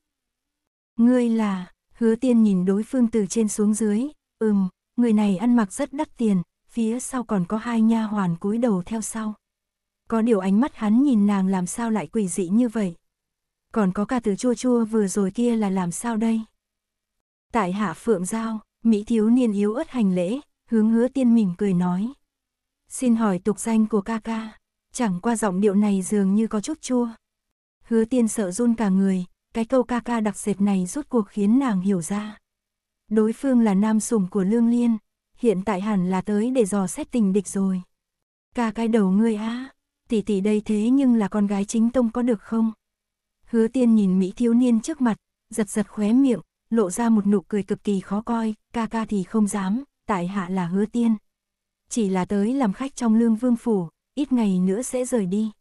Ngươi là, hứa tiên nhìn đối phương từ trên xuống dưới, ừm, người này ăn mặc rất đắt tiền, phía sau còn có hai nha hoàn cúi đầu theo sau. Có điều ánh mắt hắn nhìn nàng làm sao lại quỷ dị như vậy. Còn có cả từ chua chua vừa rồi kia là làm sao đây? Tại hạ phượng giao, Mỹ thiếu niên yếu ớt hành lễ, hướng hứa tiên mỉm cười nói. Xin hỏi tục danh của ca ca, chẳng qua giọng điệu này dường như có chút chua. Hứa tiên sợ run cả người, cái câu ca ca đặc sệt này rốt cuộc khiến nàng hiểu ra. Đối phương là nam sủng của Lương Liên, hiện tại hẳn là tới để dò xét tình địch rồi. Ca cái đầu ngươi á, tỷ tỷ đây thế nhưng là con gái chính tông có được không? Hứa tiên nhìn Mỹ thiếu niên trước mặt, giật giật khóe miệng, lộ ra một nụ cười cực kỳ khó coi, ca ca thì không dám, tại hạ là hứa tiên. Chỉ là tới làm khách trong lương vương phủ, ít ngày nữa sẽ rời đi.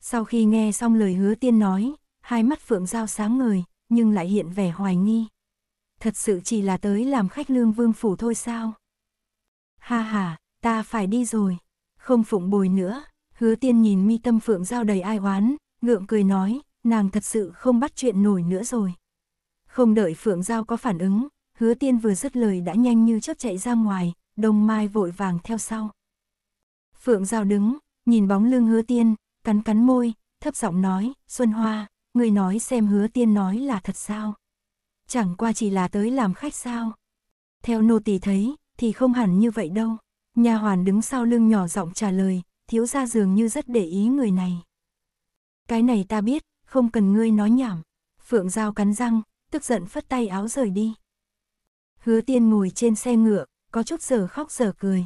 Sau khi nghe xong lời hứa tiên nói, hai mắt Phượng Giao sáng ngời, nhưng lại hiện vẻ hoài nghi. Thật sự chỉ là tới làm khách lương vương phủ thôi sao? Ha ha, ta phải đi rồi, không phụng bồi nữa. Hứa tiên nhìn mi tâm Phượng Giao đầy ai oán, ngượng cười nói, nàng thật sự không bắt chuyện nổi nữa rồi. Không đợi Phượng Giao có phản ứng, hứa tiên vừa dứt lời đã nhanh như chớp chạy ra ngoài, đồng mai vội vàng theo sau. Phượng Giao đứng, nhìn bóng lưng hứa tiên, cắn cắn môi, thấp giọng nói, Xuân Hoa, người nói xem hứa tiên nói là thật sao. Chẳng qua chỉ là tới làm khách sao. Theo nô tỳ thấy, thì không hẳn như vậy đâu. Nhà hoàn đứng sau lưng nhỏ giọng trả lời, thiếu gia dường như rất để ý người này. Cái này ta biết, không cần ngươi nói nhảm. Phượng Giao cắn răng, tức giận phất tay áo rời đi. Hứa tiên ngồi trên xe ngựa, có chút giờ khóc giờ cười.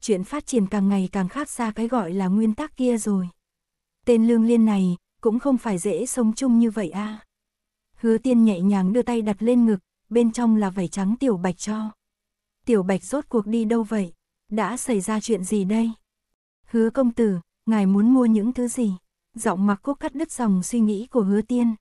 Chuyện phát triển càng ngày càng khác xa cái gọi là nguyên tắc kia rồi. Tên lương liên này, cũng không phải dễ sống chung như vậy a. À. Hứa tiên nhẹ nhàng đưa tay đặt lên ngực, bên trong là vảy trắng tiểu bạch cho. Tiểu bạch rốt cuộc đi đâu vậy? Đã xảy ra chuyện gì đây? Hứa công tử, ngài muốn mua những thứ gì? Giọng mặc cúc cắt đứt dòng suy nghĩ của hứa tiên.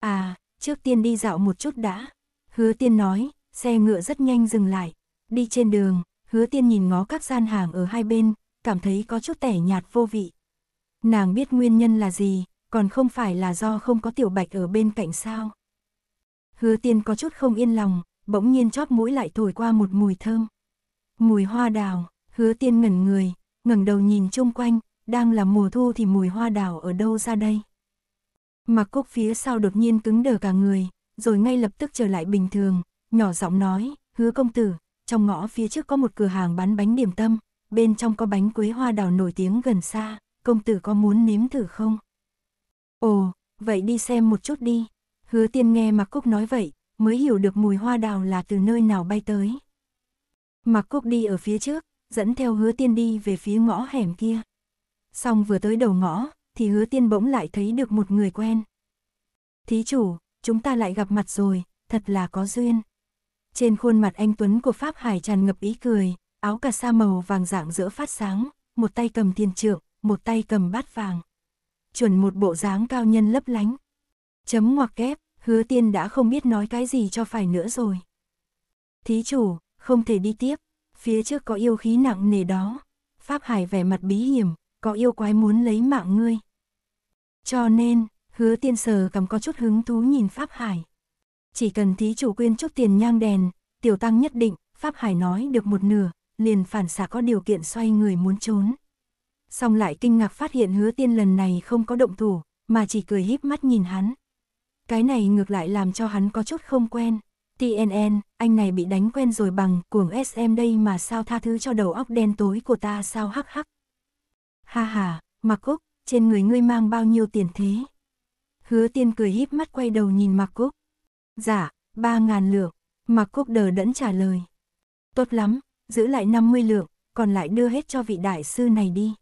À, trước tiên đi dạo một chút đã. Hứa tiên nói, xe ngựa rất nhanh dừng lại. Đi trên đường, hứa tiên nhìn ngó các gian hàng ở hai bên, cảm thấy có chút tẻ nhạt vô vị. Nàng biết nguyên nhân là gì, còn không phải là do không có tiểu bạch ở bên cạnh sao. Hứa tiên có chút không yên lòng, bỗng nhiên chóp mũi lại thổi qua một mùi thơm. Mùi hoa đào, hứa tiên ngẩn người, ngẩng đầu nhìn chung quanh, đang là mùa thu thì mùi hoa đào ở đâu ra đây. Mặc cúc phía sau đột nhiên cứng đờ cả người, rồi ngay lập tức trở lại bình thường, nhỏ giọng nói, hứa công tử, trong ngõ phía trước có một cửa hàng bán bánh điểm tâm, bên trong có bánh quế hoa đào nổi tiếng gần xa, công tử có muốn nếm thử không? Ồ, vậy đi xem một chút đi. Hứa tiên nghe Mạc Cúc nói vậy, mới hiểu được mùi hoa đào là từ nơi nào bay tới. Mạc Cúc đi ở phía trước, dẫn theo hứa tiên đi về phía ngõ hẻm kia. Xong vừa tới đầu ngõ, thì hứa tiên bỗng lại thấy được một người quen. Thí chủ, chúng ta lại gặp mặt rồi, thật là có duyên. Trên khuôn mặt anh Tuấn của Pháp Hải tràn ngập ý cười, áo cà sa màu vàng dạng giữa phát sáng, một tay cầm thiên trượng, một tay cầm bát vàng. Chuẩn một bộ dáng cao nhân lấp lánh. Chấm ngoặc kép, hứa tiên đã không biết nói cái gì cho phải nữa rồi. Thí chủ, không thể đi tiếp, phía trước có yêu khí nặng nề đó. Pháp Hải vẻ mặt bí hiểm, có yêu quái muốn lấy mạng ngươi. Cho nên, hứa tiên sờ cầm có chút hứng thú nhìn Pháp Hải. Chỉ cần thí chủ quyên chút tiền nhang đèn, tiểu tăng nhất định, Pháp Hải nói được một nửa, liền phản xạ có điều kiện xoay người muốn trốn. Xong lại kinh ngạc phát hiện hứa tiên lần này không có động thủ, mà chỉ cười híp mắt nhìn hắn. Cái này ngược lại làm cho hắn có chút không quen. TNN, anh này bị đánh quen rồi bằng cuồng SM đây mà sao tha thứ cho đầu óc đen tối của ta sao hắc hắc. Ha ha, Mạc Cúc, trên người ngươi mang bao nhiêu tiền thế? Hứa tiên cười híp mắt quay đầu nhìn Mạc Cúc. Dạ, ba ngàn lượng, Mạc cúc Đờ đẫn trả lời. Tốt lắm, giữ lại 50 lượng, còn lại đưa hết cho vị đại sư này đi.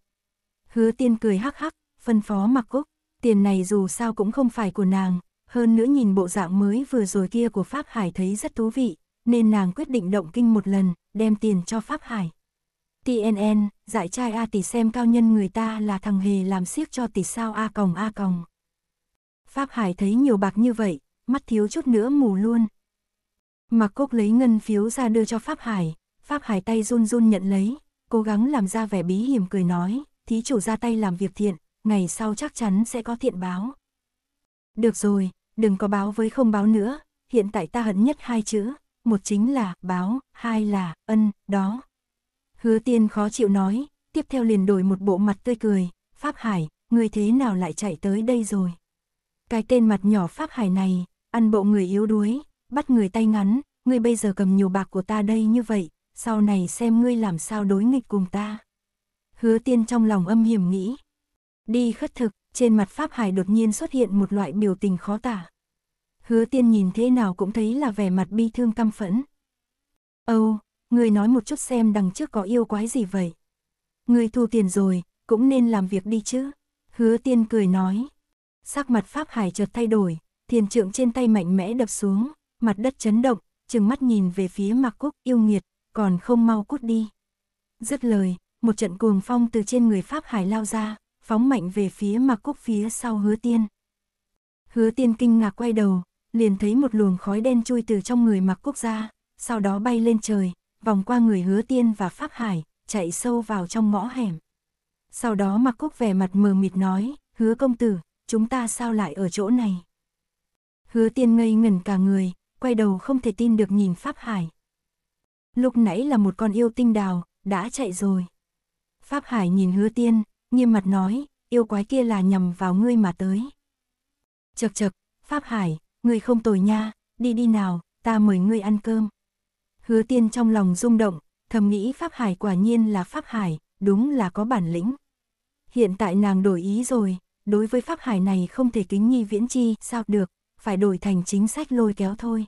Hứa tiên cười hắc hắc, phân phó mặc cúc tiền này dù sao cũng không phải của nàng, hơn nữa nhìn bộ dạng mới vừa rồi kia của Pháp Hải thấy rất thú vị, nên nàng quyết định động kinh một lần, đem tiền cho Pháp Hải. TNN, giải trai A tỷ xem cao nhân người ta là thằng hề làm siếc cho tỷ sao A còng A còng. Pháp Hải thấy nhiều bạc như vậy, mắt thiếu chút nữa mù luôn. Mặc Cốc lấy ngân phiếu ra đưa cho Pháp Hải, Pháp Hải tay run run nhận lấy, cố gắng làm ra vẻ bí hiểm cười nói, thí chủ ra tay làm việc thiện, ngày sau chắc chắn sẽ có thiện báo. Được rồi, đừng có báo với không báo nữa, hiện tại ta hận nhất hai chữ, một chính là báo, hai là ân, đó. Hứa tiên khó chịu nói, tiếp theo liền đổi một bộ mặt tươi cười, Pháp Hải, người thế nào lại chạy tới đây rồi. Cái tên mặt nhỏ Pháp Hải này, ăn bộ người yếu đuối, bắt người tay ngắn, ngươi bây giờ cầm nhiều bạc của ta đây như vậy, sau này xem ngươi làm sao đối nghịch cùng ta. Hứa tiên trong lòng âm hiểm nghĩ. Đi khất thực, trên mặt Pháp Hải đột nhiên xuất hiện một loại biểu tình khó tả. Hứa tiên nhìn thế nào cũng thấy là vẻ mặt bi thương căm phẫn. Âu, ngươi nói một chút xem đằng trước có yêu quái gì vậy? Ngươi thu tiền rồi, cũng nên làm việc đi chứ. Hứa tiên cười nói. Sắc mặt Pháp Hải chợt thay đổi, Thiền trượng trên tay mạnh mẽ đập xuống, mặt đất chấn động, chừng mắt nhìn về phía Mặc Cúc yêu nghiệt, còn không mau cút đi. Dứt lời, một trận cuồng phong từ trên người Pháp Hải lao ra, phóng mạnh về phía Mặc Cúc phía sau hứa tiên. Hứa tiên kinh ngạc quay đầu, liền thấy một luồng khói đen chui từ trong người Mặc Cúc ra, sau đó bay lên trời, vòng qua người hứa tiên và Pháp Hải, chạy sâu vào trong ngõ hẻm. Sau đó Mặc Cúc vẻ mặt mờ mịt nói, hứa công tử, chúng ta sao lại ở chỗ này? Hứa tiên ngây ngẩn cả người, quay đầu không thể tin được nhìn Pháp Hải. Lúc nãy là một con yêu tinh đào, đã chạy rồi. Pháp Hải nhìn hứa tiên, nghiêm mặt nói, yêu quái kia là nhầm vào ngươi mà tới. Chật chật, Pháp Hải, ngươi không tồi nha, đi đi nào, ta mời ngươi ăn cơm. Hứa tiên trong lòng rung động, thầm nghĩ Pháp Hải quả nhiên là Pháp Hải, đúng là có bản lĩnh. Hiện tại nàng đổi ý rồi, đối với Pháp Hải này không thể kính nghi viễn chi, sao được phải đổi thành chính sách lôi kéo thôi.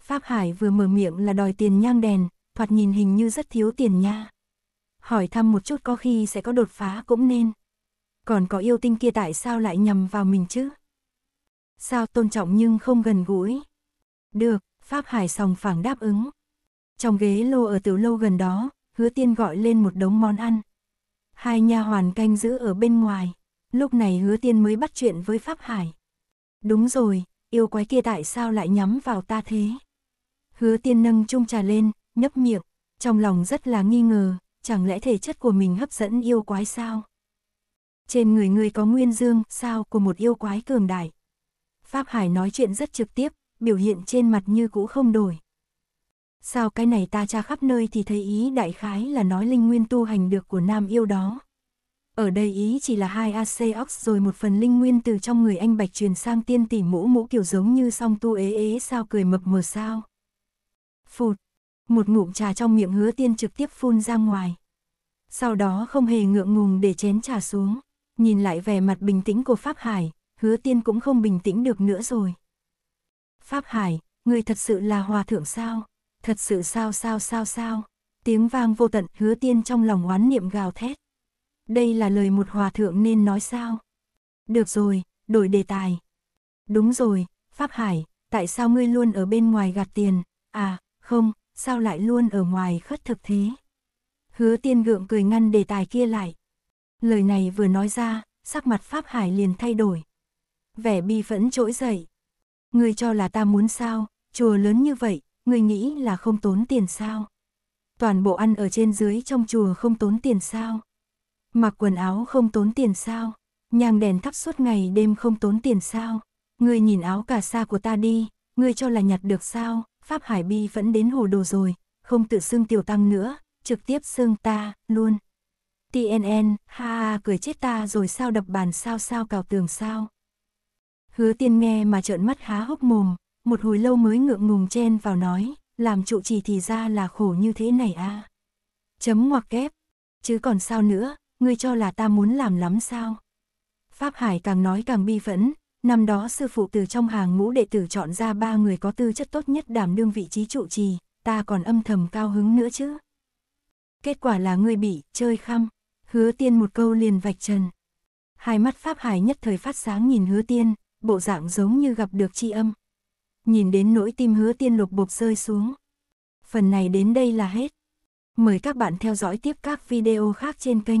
Pháp Hải vừa mở miệng là đòi tiền nhang đèn, thoạt nhìn hình như rất thiếu tiền nha. Hỏi thăm một chút có khi sẽ có đột phá cũng nên. Còn có yêu tinh kia tại sao lại nhầm vào mình chứ? Sao tôn trọng nhưng không gần gũi? Được, Pháp Hải sòng phẳng đáp ứng. Trong ghế lô ở tiểu lâu gần đó, hứa tiên gọi lên một đống món ăn. Hai nha hoàn canh giữ ở bên ngoài, lúc này hứa tiên mới bắt chuyện với Pháp Hải. Đúng rồi, yêu quái kia tại sao lại nhắm vào ta thế? Hứa tiên nâng chung trà lên, nhấp miệng, trong lòng rất là nghi ngờ, chẳng lẽ thể chất của mình hấp dẫn yêu quái sao? Trên người người có nguyên dương, sao của một yêu quái cường đại. Pháp Hải nói chuyện rất trực tiếp, biểu hiện trên mặt như cũ không đổi. Sao cái này ta tra khắp nơi thì thấy ý đại khái là nói linh nguyên tu hành được của nam yêu đó. Ở đây ý chỉ là hai AC Ox rồi một phần linh nguyên từ trong người anh Bạch truyền sang tiên tỷ mũ mũ kiểu giống như song tu ế ế sao cười mập mờ sao. Phụt, một ngụm trà trong miệng hứa tiên trực tiếp phun ra ngoài. Sau đó không hề ngượng ngùng để chén trà xuống, nhìn lại vẻ mặt bình tĩnh của Pháp Hải, hứa tiên cũng không bình tĩnh được nữa rồi. Pháp Hải, người thật sự là hòa thượng sao? Thật sự sao sao sao sao? Tiếng vang vô tận hứa tiên trong lòng oán niệm gào thét đây là lời một hòa thượng nên nói sao? Được rồi, đổi đề tài. Đúng rồi, Pháp Hải, tại sao ngươi luôn ở bên ngoài gạt tiền? À, không, sao lại luôn ở ngoài khất thực thế? Hứa tiên gượng cười ngăn đề tài kia lại. Lời này vừa nói ra, sắc mặt Pháp Hải liền thay đổi. Vẻ bi phẫn trỗi dậy. Ngươi cho là ta muốn sao, chùa lớn như vậy, ngươi nghĩ là không tốn tiền sao? Toàn bộ ăn ở trên dưới trong chùa không tốn tiền sao? Mặc quần áo không tốn tiền sao? Nhang đèn thắp suốt ngày đêm không tốn tiền sao? Ngươi nhìn áo cà sa của ta đi, ngươi cho là nhặt được sao? Pháp Hải Bi vẫn đến hồ đồ rồi, không tự xưng tiểu tăng nữa, trực tiếp xưng ta, luôn. TNN, ha cười chết ta rồi sao đập bàn sao sao cào tường sao. Hứa tiên nghe mà trợn mắt há hốc mồm, một hồi lâu mới ngượng ngùng chen vào nói, làm trụ trì thì ra là khổ như thế này à. Chấm ngoặc kép, chứ còn sao nữa, ngươi cho là ta muốn làm lắm sao? Pháp Hải càng nói càng bi phẫn, năm đó sư phụ từ trong hàng ngũ đệ tử chọn ra ba người có tư chất tốt nhất đảm đương vị trí trụ trì, ta còn âm thầm cao hứng nữa chứ. Kết quả là ngươi bị, chơi khăm, hứa tiên một câu liền vạch trần. Hai mắt Pháp Hải nhất thời phát sáng nhìn hứa tiên, bộ dạng giống như gặp được tri âm. Nhìn đến nỗi tim hứa tiên lục bục rơi xuống. Phần này đến đây là hết. Mời các bạn theo dõi tiếp các video khác trên kênh.